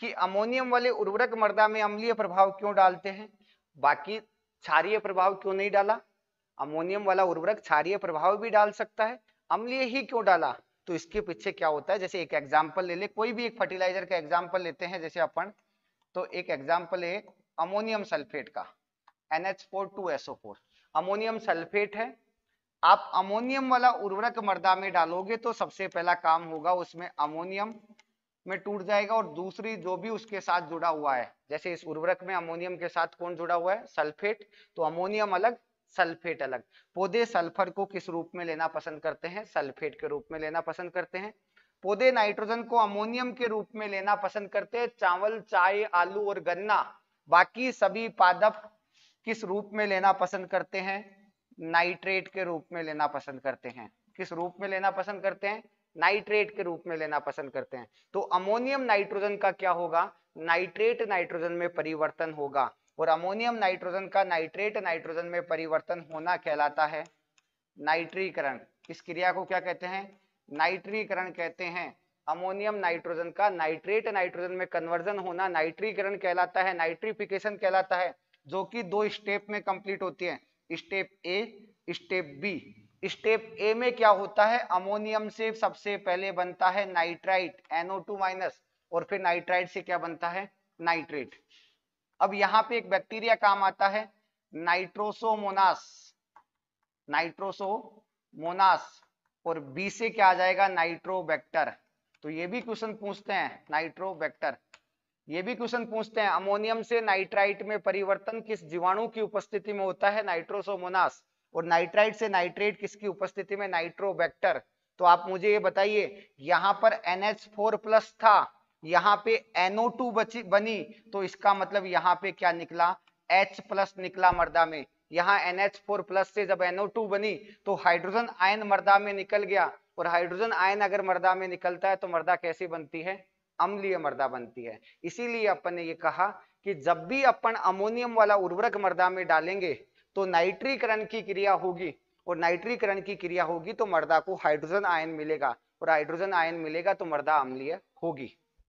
कि अमोनियम वाले उर्वरक मृदा में अम्लीय प्रभाव क्यों डालते हैं बाकी क्षारीय प्रभाव क्यों नहीं डाला अमोनियम वाला उर्वरक क्षारीय प्रभाव भी डाल सकता है अम्लीय ही क्यों डाला तो इसके पीछे क्या होता है जैसे एक एग्जाम्पल ले ले कोई भी एक फर्टिलाइजर का एग्जाम्पल लेते हैं जैसे अपन तो एक एग्जाम्पल है अमोनियम सल्फेट का NH42SO4 अमोनियम सल्फेट है आप अमोनियम वाला उर्वरक मृदा में डालोगे तो सबसे पहला काम होगा उसमें अमोनियम में टूट जाएगा और दूसरी जो भी उसके साथ जुड़ा हुआ है जैसे इस उर्वरक में अमोनियम के साथ कौन जुड़ा हुआ है सल्फेट तो अमोनियम अलग सल्फेट अलग पौधे सल्फर को किस रूप में लेना पसंद करते हैं सल्फेट के रूप में लेना पसंद करते हैं पौधे नाइट्रोजन को अमोनियम के रूप में लेना पसंद करते हैं चावल चाय आलू और गन्ना बाकी सभी पादप किस रूप में लेना पसंद करते हैं नाइट्रेट के रूप में लेना पसंद करते हैं किस रूप में लेना पसंद करते हैं नाइट्रेट के रूप में लेना पसंद करते हैं तो अमोनियम नाइट्रोजन का क्या होगा नाइट्रेट नाइट्रोजन में परिवर्तन होगा और अमोनियम नाइट्रोजन का नाइट्रेट नाइट्रोजन में परिवर्तन होना कहलाता है नाइट्रीकरण इस क्रिया को क्या कहते हैं नाइट्रीकरण कहते हैं अमोनियम नाइट्रोजन का नाइट्रेट नाइट्रोजन में कन्वर्जन होना नाइट्रीकरण कहलाता है नाइट्रीफिकेशन कहलाता है जो कि दो स्टेप में कंप्लीट होती है step A step B step A में क्या होता है अमोनियम से सबसे पहले बनता है नाइट्राइट टू माइनस और फिर नाइट्राइट से क्या बनता है नाइट्रेट अब यहाँ पे एक बैक्टीरिया काम आता है नाइट्रोसोमोनास नाइट्रोसोमोनास और बी से क्या आ जाएगा नाइट्रोबैक्टर तो ये भी क्वेश्चन पूछते हैं नाइट्रोबैक्टर ये भी क्वेश्चन पूछते हैं अमोनियम से नाइट्राइट में परिवर्तन किस जीवाणु की उपस्थिति में होता है नाइट्रोसोमोनास और नाइट्राइट से नाइट्रेट किसकी उपस्थिति में नाइट्रोबैक्टर तो आप मुझे ये बताइए यहाँ पर NH4 प्लस था यहाँ पे NO2 बची बनी तो इसका मतलब यहाँ पे क्या निकला H प्लस निकला मर्दा में यहाँ NH4 प्लस से जब NO2 बनी तो हाइड्रोजन आयन मर्दा में निकल गया और हाइड्रोजन आयन अगर मर्दा में निकलता है तो मर्दा कैसी बनती है अम्लीय मर्दा बनती है इसीलिए अपन ने ये कहा कि जब भी अपन अमोनियम वाला उर्वरक मर्दा में डालेंगे तो नाइट्रीकरण की क्रिया होगी और नाइट्रीकरण की क्रिया होगी तो मर्दा को हाइड्रोजन आयन मिलेगा और हाइड्रोजन आयन मिलेगा तो मर्दा अम्लीय होगी